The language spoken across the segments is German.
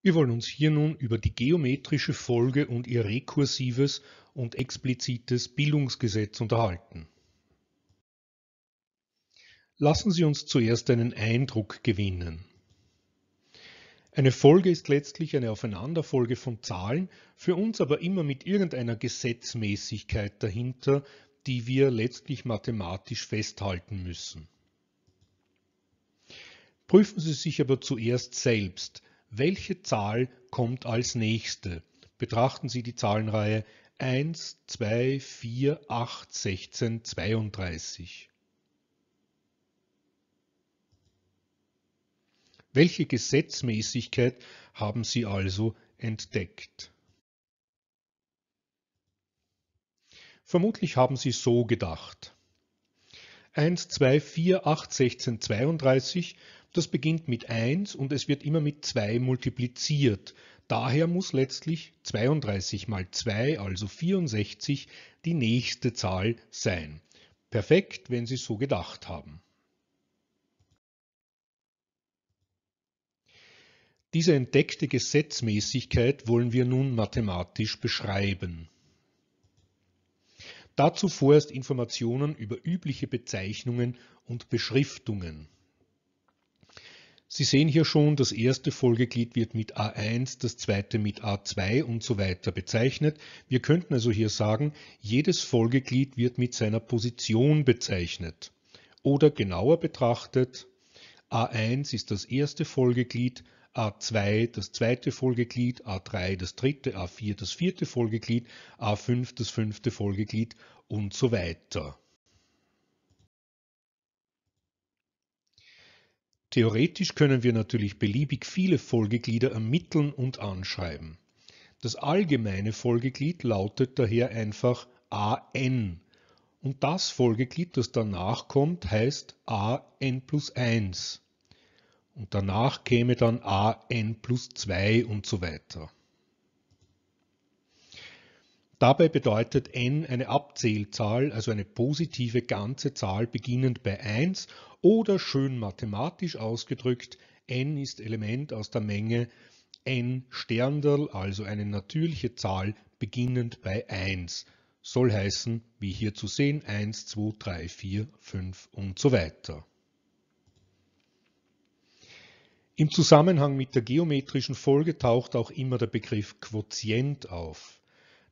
Wir wollen uns hier nun über die geometrische Folge und ihr rekursives und explizites Bildungsgesetz unterhalten. Lassen Sie uns zuerst einen Eindruck gewinnen. Eine Folge ist letztlich eine Aufeinanderfolge von Zahlen, für uns aber immer mit irgendeiner Gesetzmäßigkeit dahinter, die wir letztlich mathematisch festhalten müssen. Prüfen Sie sich aber zuerst selbst, welche Zahl kommt als nächste? Betrachten Sie die Zahlenreihe 1, 2, 4, 8, 16, 32. Welche Gesetzmäßigkeit haben Sie also entdeckt? Vermutlich haben Sie so gedacht. 1, 2, 4, 8, 16, 32 das beginnt mit 1 und es wird immer mit 2 multipliziert. Daher muss letztlich 32 mal 2, also 64, die nächste Zahl sein. Perfekt, wenn Sie so gedacht haben. Diese entdeckte Gesetzmäßigkeit wollen wir nun mathematisch beschreiben. Dazu vorerst Informationen über übliche Bezeichnungen und Beschriftungen. Sie sehen hier schon, das erste Folgeglied wird mit A1, das zweite mit A2 und so weiter bezeichnet. Wir könnten also hier sagen, jedes Folgeglied wird mit seiner Position bezeichnet. Oder genauer betrachtet, A1 ist das erste Folgeglied, A2 das zweite Folgeglied, A3 das dritte, A4 das vierte Folgeglied, A5 das fünfte Folgeglied und so weiter. Theoretisch können wir natürlich beliebig viele Folgeglieder ermitteln und anschreiben. Das allgemeine Folgeglied lautet daher einfach an und das Folgeglied, das danach kommt, heißt an plus 1 und danach käme dann an plus 2 und so weiter. Dabei bedeutet n eine Abzählzahl, also eine positive ganze Zahl beginnend bei 1 oder schön mathematisch ausgedrückt, n ist Element aus der Menge n Sterndal, also eine natürliche Zahl beginnend bei 1. Soll heißen, wie hier zu sehen, 1, 2, 3, 4, 5 und so weiter. Im Zusammenhang mit der geometrischen Folge taucht auch immer der Begriff Quotient auf.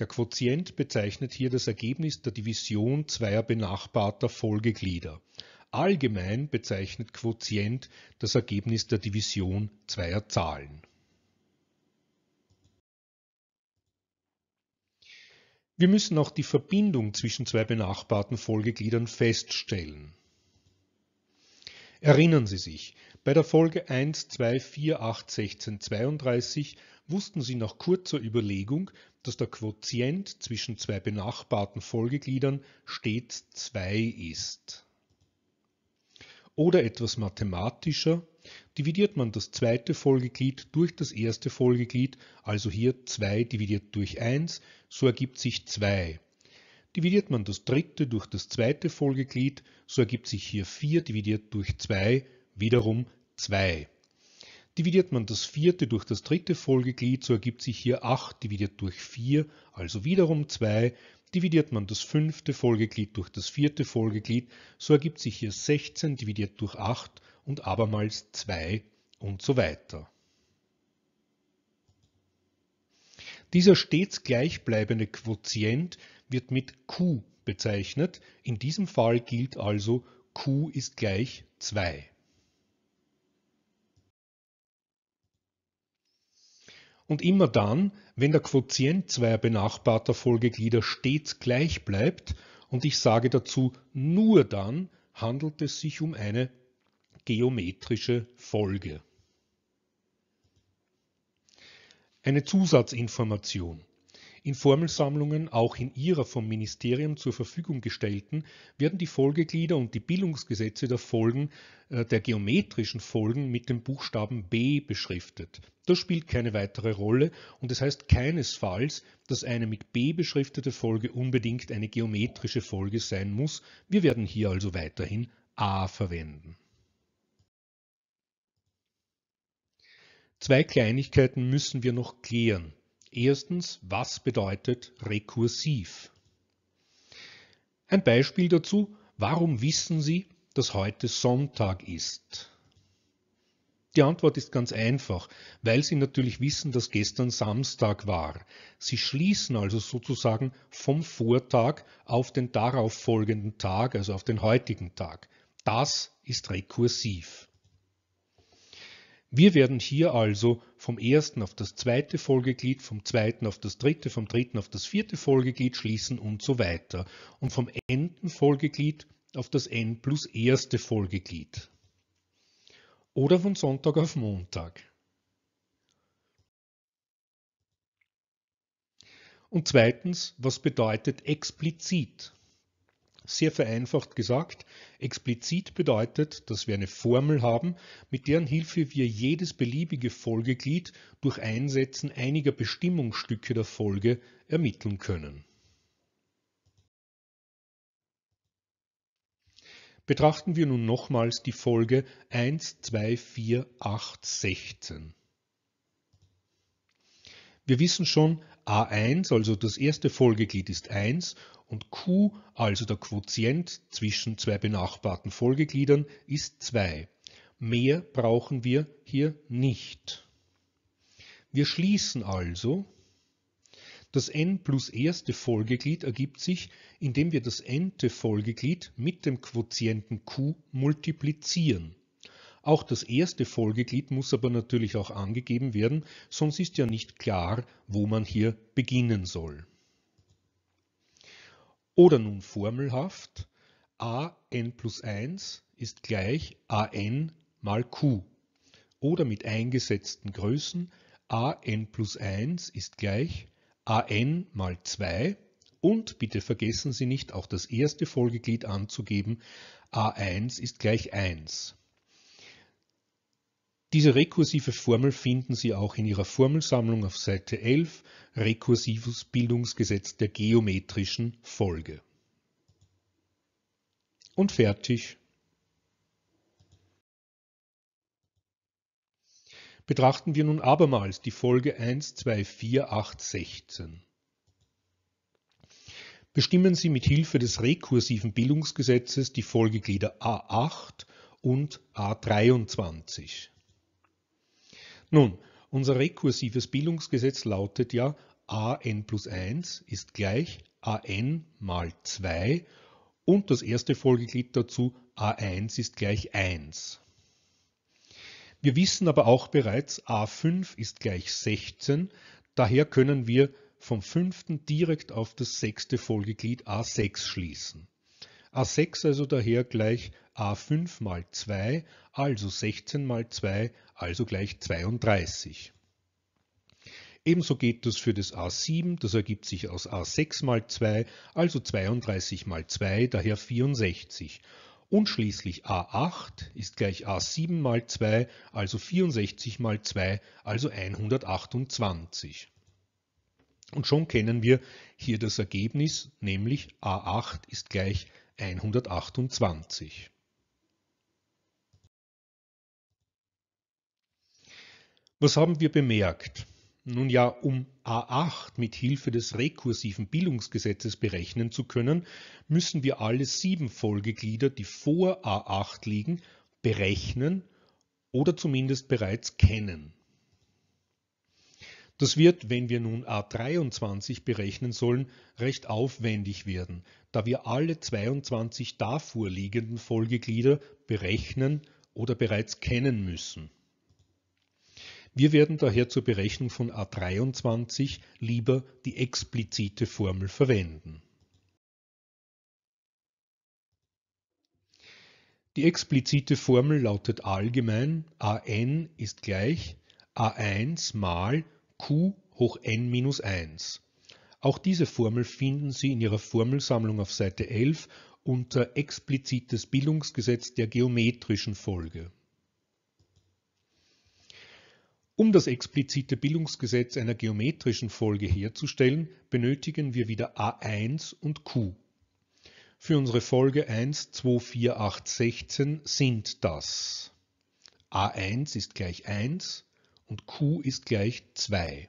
Der Quotient bezeichnet hier das Ergebnis der Division zweier benachbarter Folgeglieder. Allgemein bezeichnet Quotient das Ergebnis der Division zweier Zahlen. Wir müssen auch die Verbindung zwischen zwei benachbarten Folgegliedern feststellen. Erinnern Sie sich, bei der Folge 1, 2, 4, 8, 16, 32 wussten Sie nach kurzer Überlegung, dass der Quotient zwischen zwei benachbarten Folgegliedern stets 2 ist. Oder etwas mathematischer, dividiert man das zweite Folgeglied durch das erste Folgeglied, also hier 2 dividiert durch 1, so ergibt sich 2. Dividiert man das dritte durch das zweite Folgeglied, so ergibt sich hier 4 dividiert durch 2, wiederum 2. Dividiert man das vierte durch das dritte Folgeglied, so ergibt sich hier 8 dividiert durch 4, also wiederum 2. Dividiert man das fünfte Folgeglied durch das vierte Folgeglied, so ergibt sich hier 16 dividiert durch 8 und abermals 2 und so weiter. Dieser stets gleichbleibende Quotient wird mit Q bezeichnet. In diesem Fall gilt also, Q ist gleich 2. Und immer dann, wenn der Quotient zweier benachbarter Folgeglieder stets gleich bleibt, und ich sage dazu nur dann, handelt es sich um eine geometrische Folge. Eine Zusatzinformation. In Formelsammlungen, auch in ihrer vom Ministerium zur Verfügung gestellten, werden die Folgeglieder und die Bildungsgesetze der Folgen, äh, der geometrischen Folgen mit dem Buchstaben B beschriftet. Das spielt keine weitere Rolle und es das heißt keinesfalls, dass eine mit B beschriftete Folge unbedingt eine geometrische Folge sein muss. Wir werden hier also weiterhin A verwenden. Zwei Kleinigkeiten müssen wir noch klären. Erstens, was bedeutet rekursiv? Ein Beispiel dazu, warum wissen Sie, dass heute Sonntag ist? Die Antwort ist ganz einfach, weil Sie natürlich wissen, dass gestern Samstag war. Sie schließen also sozusagen vom Vortag auf den darauffolgenden Tag, also auf den heutigen Tag. Das ist rekursiv. Wir werden hier also vom ersten auf das zweite Folgeglied, vom zweiten auf das dritte, vom dritten auf das vierte Folgeglied schließen und so weiter. Und vom enden Folgeglied auf das n plus erste Folgeglied. Oder von Sonntag auf Montag. Und zweitens, was bedeutet explizit? sehr vereinfacht gesagt, explizit bedeutet, dass wir eine Formel haben, mit deren Hilfe wir jedes beliebige Folgeglied durch Einsetzen einiger Bestimmungsstücke der Folge ermitteln können. Betrachten wir nun nochmals die Folge 1, 2, 4, 8, 16. Wir wissen schon, A1, also das erste Folgeglied ist 1 und Q, also der Quotient zwischen zwei benachbarten Folgegliedern, ist 2. Mehr brauchen wir hier nicht. Wir schließen also, das n plus erste Folgeglied ergibt sich, indem wir das nte Folgeglied mit dem Quotienten q multiplizieren. Auch das erste Folgeglied muss aber natürlich auch angegeben werden, sonst ist ja nicht klar, wo man hier beginnen soll. Oder nun formelhaft a n plus 1 ist gleich a n mal q. Oder mit eingesetzten Größen a n plus 1 ist gleich a n mal 2 und bitte vergessen Sie nicht, auch das erste Folgeglied anzugeben, a1 ist gleich 1. Diese rekursive Formel finden Sie auch in Ihrer Formelsammlung auf Seite 11, Rekursives Bildungsgesetz der geometrischen Folge. Und fertig. Betrachten wir nun abermals die Folge 1, 2, 4, 8, 16. Bestimmen Sie mit Hilfe des rekursiven Bildungsgesetzes die Folgeglieder A8 und A23. Nun, unser rekursives Bildungsgesetz lautet ja, an plus 1 ist gleich an mal 2 und das erste Folgeglied dazu a1 ist gleich 1. Wir wissen aber auch bereits, a5 ist gleich 16, daher können wir vom fünften direkt auf das sechste Folgeglied a6 schließen. A6 also daher gleich A5 mal 2, also 16 mal 2, also gleich 32. Ebenso geht das für das A7, das ergibt sich aus A6 mal 2, also 32 mal 2, daher 64. Und schließlich A8 ist gleich A7 mal 2, also 64 mal 2, also 128. Und schon kennen wir hier das Ergebnis, nämlich A8 ist gleich 128. Was haben wir bemerkt? Nun ja, um A8 mit Hilfe des rekursiven Bildungsgesetzes berechnen zu können, müssen wir alle sieben Folgeglieder, die vor A8 liegen, berechnen oder zumindest bereits kennen. Das wird, wenn wir nun A23 berechnen sollen, recht aufwendig werden, da wir alle 22 davor liegenden Folgeglieder berechnen oder bereits kennen müssen. Wir werden daher zur Berechnung von A23 lieber die explizite Formel verwenden. Die explizite Formel lautet allgemein, an ist gleich a1 mal Q hoch n minus 1. Auch diese Formel finden Sie in Ihrer Formelsammlung auf Seite 11 unter explizites Bildungsgesetz der geometrischen Folge. Um das explizite Bildungsgesetz einer geometrischen Folge herzustellen, benötigen wir wieder A1 und Q. Für unsere Folge 1, 2, 4, 8, 16 sind das A1 ist gleich 1, und Q ist gleich 2.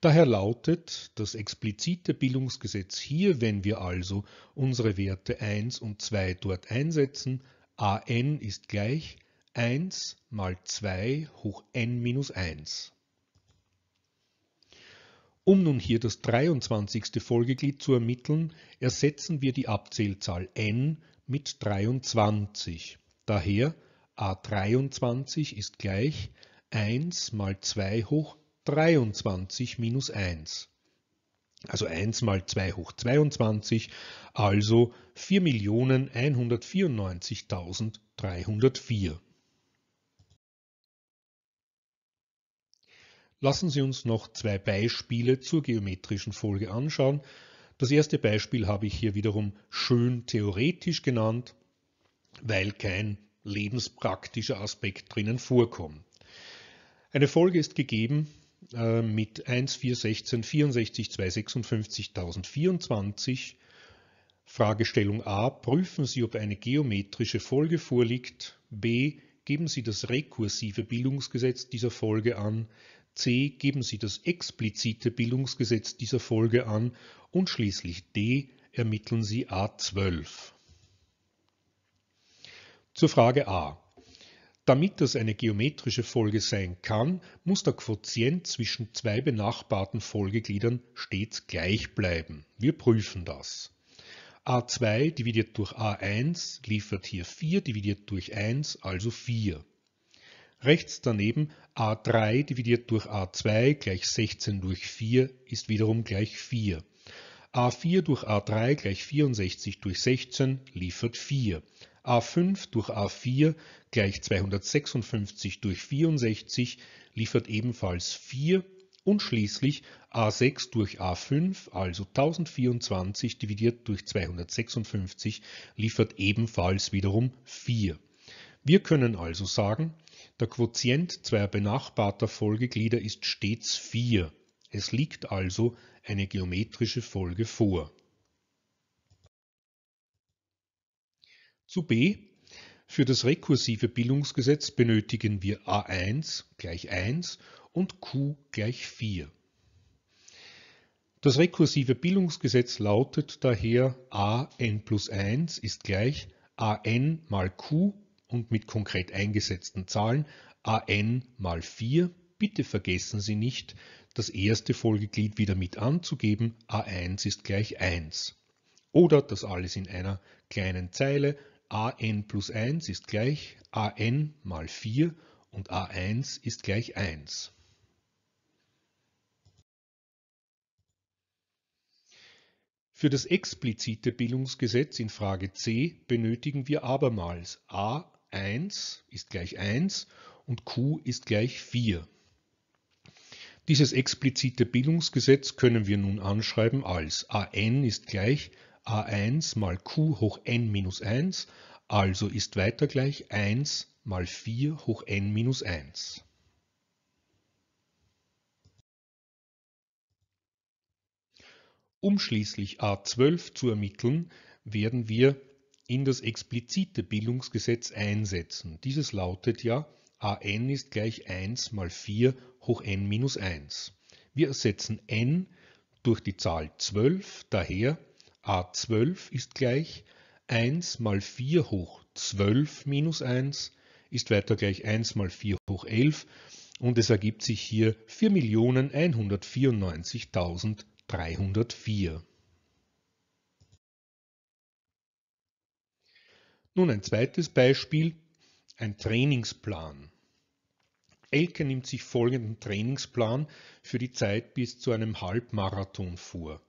Daher lautet das explizite Bildungsgesetz hier, wenn wir also unsere Werte 1 und 2 dort einsetzen, an ist gleich 1 mal 2 hoch n minus 1. Um nun hier das 23. Folgeglied zu ermitteln, ersetzen wir die Abzählzahl n mit 23. Daher a23 ist gleich 1 mal 2 hoch 23 minus 1. Also 1 mal 2 hoch 22, also 4.194.304. Lassen Sie uns noch zwei Beispiele zur geometrischen Folge anschauen. Das erste Beispiel habe ich hier wiederum schön theoretisch genannt, weil kein lebenspraktischer Aspekt drinnen vorkommen. Eine Folge ist gegeben äh, mit 1416 4, 64, 256, 1024. Fragestellung A. Prüfen Sie, ob eine geometrische Folge vorliegt. B. Geben Sie das rekursive Bildungsgesetz dieser Folge an. C. Geben Sie das explizite Bildungsgesetz dieser Folge an. Und schließlich D. Ermitteln Sie A12. Zur Frage a. Damit das eine geometrische Folge sein kann, muss der Quotient zwischen zwei benachbarten Folgegliedern stets gleich bleiben. Wir prüfen das. a2 dividiert durch a1 liefert hier 4 dividiert durch 1, also 4. Rechts daneben a3 dividiert durch a2 gleich 16 durch 4 ist wiederum gleich 4. a4 durch a3 gleich 64 durch 16 liefert 4. A5 durch A4 gleich 256 durch 64 liefert ebenfalls 4 und schließlich A6 durch A5, also 1024 dividiert durch 256, liefert ebenfalls wiederum 4. Wir können also sagen, der Quotient zweier benachbarter Folgeglieder ist stets 4. Es liegt also eine geometrische Folge vor. Zu b. Für das rekursive Bildungsgesetz benötigen wir a1 gleich 1 und q gleich 4. Das rekursive Bildungsgesetz lautet daher a plus 1 ist gleich a n mal q und mit konkret eingesetzten Zahlen a mal 4. Bitte vergessen Sie nicht, das erste Folgeglied wieder mit anzugeben, a1 ist gleich 1. Oder das alles in einer kleinen Zeile an plus 1 ist gleich an mal 4 und a1 ist gleich 1. Für das explizite Bildungsgesetz in Frage C benötigen wir abermals a1 ist gleich 1 und q ist gleich 4. Dieses explizite Bildungsgesetz können wir nun anschreiben als an ist gleich a1 mal q hoch n minus 1, also ist weiter gleich 1 mal 4 hoch n minus 1. Um schließlich a12 zu ermitteln, werden wir in das explizite Bildungsgesetz einsetzen. Dieses lautet ja, an ist gleich 1 mal 4 hoch n minus 1. Wir ersetzen n durch die Zahl 12, daher a12 ist gleich 1 mal 4 hoch 12 minus 1 ist weiter gleich 1 mal 4 hoch 11 und es ergibt sich hier 4.194.304. Nun ein zweites Beispiel, ein Trainingsplan. Elke nimmt sich folgenden Trainingsplan für die Zeit bis zu einem Halbmarathon vor.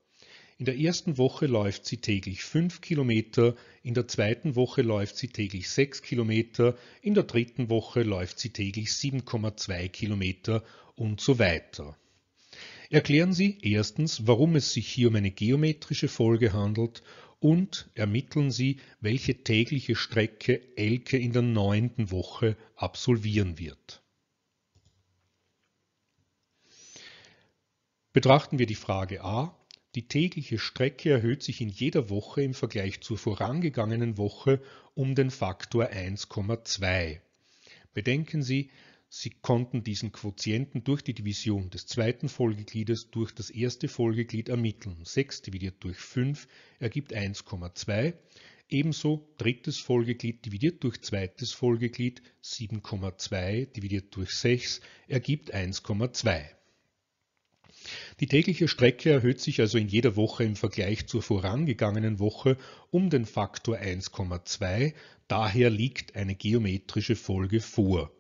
In der ersten Woche läuft sie täglich 5 Kilometer, in der zweiten Woche läuft sie täglich 6 Kilometer, in der dritten Woche läuft sie täglich 7,2 Kilometer und so weiter. Erklären Sie erstens, warum es sich hier um eine geometrische Folge handelt und ermitteln Sie, welche tägliche Strecke Elke in der neunten Woche absolvieren wird. Betrachten wir die Frage a. Die tägliche Strecke erhöht sich in jeder Woche im Vergleich zur vorangegangenen Woche um den Faktor 1,2. Bedenken Sie, Sie konnten diesen Quotienten durch die Division des zweiten Folgegliedes durch das erste Folgeglied ermitteln. 6 dividiert durch 5 ergibt 1,2. Ebenso drittes Folgeglied dividiert durch zweites Folgeglied 7,2 dividiert durch 6 ergibt 1,2. Die tägliche Strecke erhöht sich also in jeder Woche im Vergleich zur vorangegangenen Woche um den Faktor 1,2, daher liegt eine geometrische Folge vor.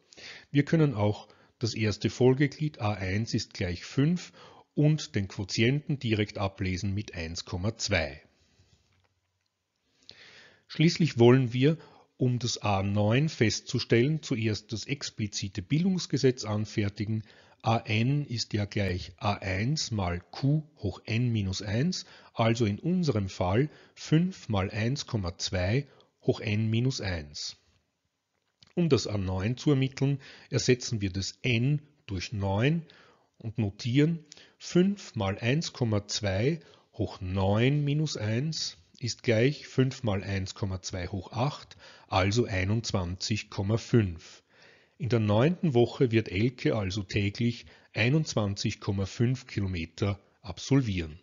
Wir können auch das erste Folgeglied a1 ist gleich 5 und den Quotienten direkt ablesen mit 1,2. Schließlich wollen wir, um das A9 festzustellen, zuerst das explizite Bildungsgesetz anfertigen, an ist ja gleich a1 mal q hoch n minus 1, also in unserem Fall 5 mal 1,2 hoch n minus 1. Um das a9 zu ermitteln, ersetzen wir das n durch 9 und notieren 5 mal 1,2 hoch 9 minus 1 ist gleich 5 mal 1,2 hoch 8, also 21,5. In der neunten Woche wird Elke also täglich 21,5 Kilometer absolvieren